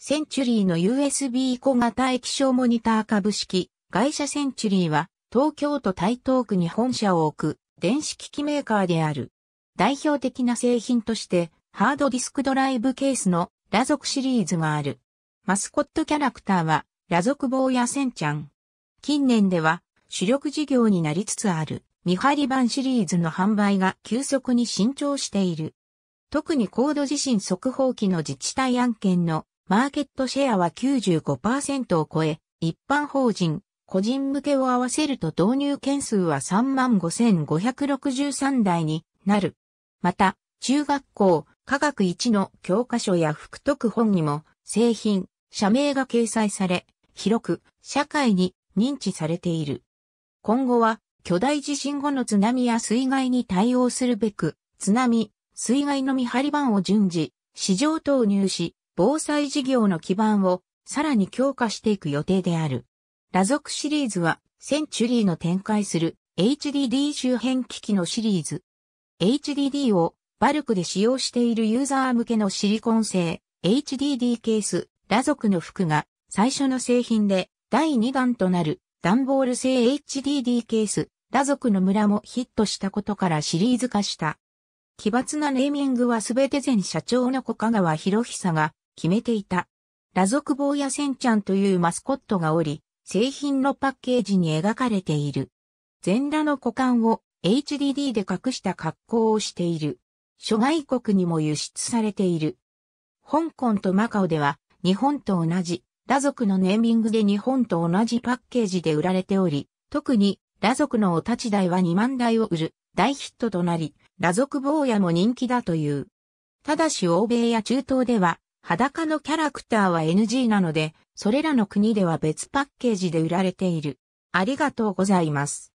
センチュリーの USB 小型液晶モニター株式会社センチュリーは東京都台東区に本社を置く電子機器メーカーである。代表的な製品としてハードディスクドライブケースのラ族シリーズがある。マスコットキャラクターはラ族坊やセンちゃん。近年では主力事業になりつつある見張り版シリーズの販売が急速に伸長している。特に高度地震速報機の自治体案件のマーケットシェアは95%を超え、一般法人、個人向けを合わせると導入件数は35,563台になる。また、中学校、科学1の教科書や福徳本にも、製品、社名が掲載され、広く社会に認知されている。今後は巨大地震後の津波や水害に対応するべく、津波、水害の見張り板を順次、市場投入し、防災事業の基盤をさらに強化していく予定である。ラ族シリーズは、センチュリーの展開する HDD 周辺機器のシリーズ。HDD をバルクで使用しているユーザー向けのシリコン製 HDD ケース、ラ族の服が最初の製品で第2弾となる段ボール製 HDD ケース、ラ族の村もヒットしたことからシリーズ化した。奇抜なネーミングはすべて前社長の小川博久が決めていた。ラ族坊やセンちゃんというマスコットがおり、製品のパッケージに描かれている。全裸の股間を HDD で隠した格好をしている。諸外国にも輸出されている。香港とマカオでは、日本と同じ、ラ族のネーミングで日本と同じパッケージで売られており、特に、ラ族のお立ち台は2万台を売る大ヒットとなり、ラ族坊やも人気だという。ただし欧米や中東では、裸のキャラクターは NG なので、それらの国では別パッケージで売られている。ありがとうございます。